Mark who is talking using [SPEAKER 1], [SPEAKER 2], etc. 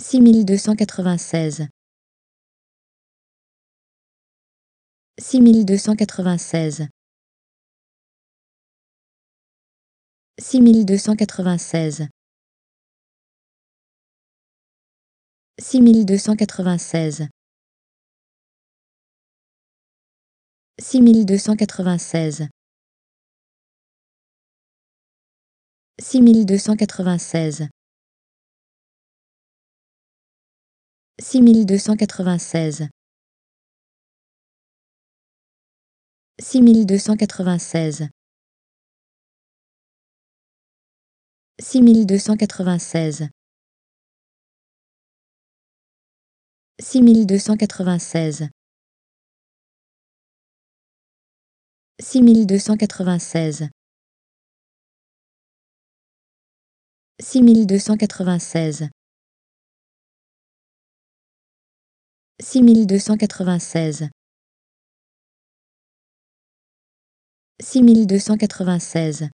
[SPEAKER 1] 6296 6296 6296 6296 6296 6296 6296 6296 6296 6296 6296 6296 six mille deux cent quatre-vingt-seize six mille deux cent quatre-vingt-seize